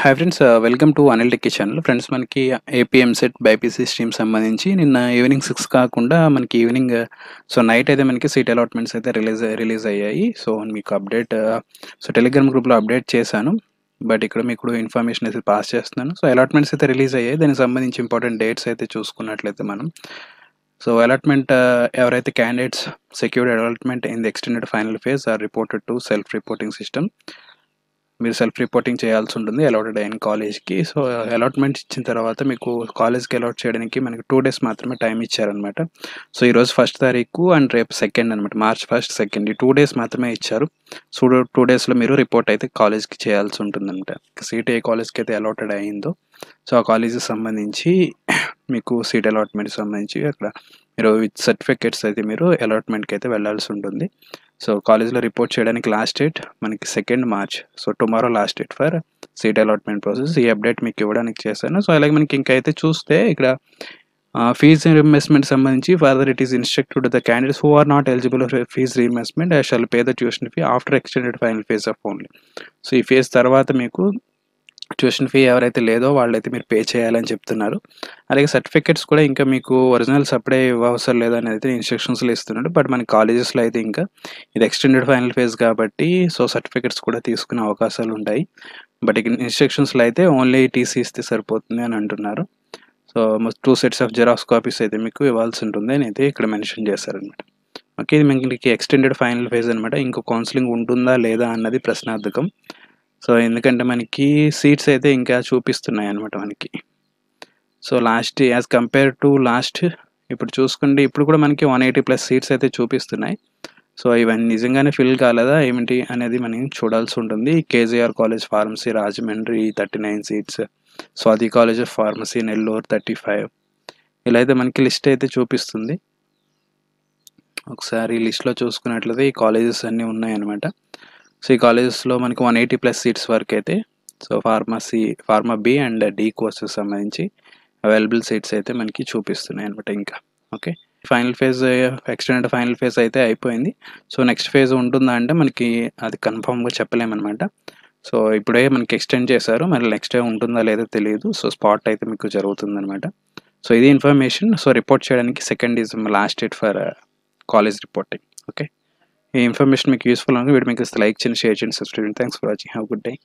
hi friends welcome to Anil techie channel friends మనకి AP EAMCET BiPC stream సంబంధించి నిన్న evening six కాకుండా మనకి ఈవినింగ్ సో నైట్ అయితే మనకి సీట్ అలాట్మెంట్స్ అయితే రిలీజ్ రిలీజ్ అయ్యాయి సో మీకు అప్డేట్ సో టెలిగ్రామ్ గ్రూప్లో అప్డేట్ చేశాను బట్ ఇక్కడ మీకు ఇన్ఫర్మేషన్ అయితే పాస్ చేస్తున్నాను సో అలాట్మెంట్స్ అయితే రిలీజ్ అయ్యాయి దానికి సంబంధించి ఇంపార్టెంట్ డేట్స్ అయితే చూసుకున్నట్లయితే మనం సో అలాట్మెంట్ uh, ఎవరైతే candidates secured allotment in the extended final phase are reported to self reporting system మీరు సెల్ఫ్ రిపోర్టింగ్ చేయాల్సి ఉంటుంది అలాటెడ్ అయిన కాలేజ్కి సో అలాట్మెంట్ ఇచ్చిన తర్వాత మీకు కాలేజ్కి అలాట్ చేయడానికి మనకి టూ డేస్ మాత్రమే టైం ఇచ్చారనమాట సో ఈరోజు ఫస్ట్ తారీఖు అండ్ రేపు సెకండ్ అనమాట మార్చ్ ఫస్ట్ సెకండ్ ఈ టూ డేస్ మాత్రమే ఇచ్చారు సో టూ డేస్లో మీరు రిపోర్ట్ అయితే కాలేజ్కి చేయాల్సి ఉంటుంది అనమాట సీట్ ఏ కాలేజ్కి అయితే అలాటెడ్ అయిందో సో ఆ కాలేజీకి సంబంధించి మీకు సీట్ అలాట్మెంట్ సంబంధించి అక్కడ మీరు విత్ సర్టిఫికేట్స్ అయితే మీరు అలాట్మెంట్కి అయితే వెళ్ళాల్సి ఉంటుంది సో కాలేజ్లో రిపోర్ట్ చేయడానికి లాస్ట్ డేట్ మనకి second March so tomorrow last date for seat allotment process ఈ అప్డేట్ మీకు ఇవ్వడానికి చేశాను సో అలాగే మనకి ఇంకైతే అయితే చూస్తే ఇక్కడ ఫీజ్ రీఎంబర్స్మెంట్ సంబంధించి further it is instructed the candidates who are not eligible fees reimbursement I shall pay the tuition fee after extended final phase of only so ఈ ఫేజ్ తర్వాత మీకు ట్యూషన్ ఫీ ఎవరైతే లేదో వాళ్ళైతే మీరు పే చేయాలని చెప్తున్నారు అలాగే సర్టిఫికెట్స్ కూడా ఇంకా మీకు ఒరిజినల్ సప్లై ఇవ్వవసరం లేదు అనేది అయితే ఇన్స్ట్రక్షన్స్లో ఇస్తున్నాడు బట్ మన కాలేజెస్లో అయితే ఇంకా ఇది ఎక్స్టెండెడ్ ఫైనల్ ఫేజ్ కాబట్టి సో సర్టిఫికెట్స్ కూడా తీసుకునే అవకాశాలు ఉంటాయి బట్ ఇన్స్ట్రక్షన్స్లో అయితే ఓన్లీ టీసీ ఇస్తే సరిపోతుంది అని అంటున్నారు so two sets of xerox copies అయితే మీకు ఇవ్వాల్సి ఉంటుంది అని అయితే ఇక్కడ మెన్షన్ చేశారనమాట ఓకే ఇది మీకు ఎక్స్టెండెడ్ ఫైనల్ ఫేజ్ అనమాట ఇంకో కౌన్సిలింగ్ ఉంటుందా లేదా అన్నది ప్రశ్నార్థకం సో ఎందుకంటే మనకి సీట్స్ అయితే ఇంకా చూపిస్తున్నాయి అనమాట మనకి so last as compare to last ఇప్పుడు చూసుకుంటే ఇప్పుడు కూడా మనకి వన్ ఎయిటీ ప్లస్ సీట్స్ అయితే చూపిస్తున్నాయి సో ఇవన్నీ నిజంగానే ఫిల్ కాలేదా ఏమిటి అనేది మనం చూడాల్సి ఉంటుంది KGR college pharmacy Rajahmundry thirty nine seats Swathi college of pharmacy Nellore thirty five ఇలా అయితే మనకి లిస్ట్ అయితే చూపిస్తుంది ఒకసారి లిస్ట్లో చూసుకున్నట్లయితే ఈ కాలేజెస్ అన్నీ ఉన్నాయన్నమాట సో ఈ కాలేజెస్లో మనకి వన్ ఎయిటీ ప్లస్ సీట్స్ వరకు అయితే so pharmacy pharma B and D courses సంబంధించి అవైలబుల్ సీట్స్ అయితే మనకి చూపిస్తున్నాయి అనమాట ఇంకా okay final phase extend final phase అయితే అయిపోయింది సో నెక్స్ట్ ఫేజ్ ఉంటుందా అంటే మనకి అది కన్ఫామ్గా చెప్పలేమన్నమాట సో ఇప్పుడే మనకి ఎక్స్టెండ్ చేశారు మరి నెక్స్ట్ డే ఉంటుందా లేదో తెలియదు సో స్పాట్ అయితే మీకు జరుగుతుందనమాట సో ఇది ఇన్ఫర్మేషన్ సో రిపోర్ట్ చేయడానికి second is last date for college reporting okay information make useful and video make us like and share and subscribe and thanks for watching have a good day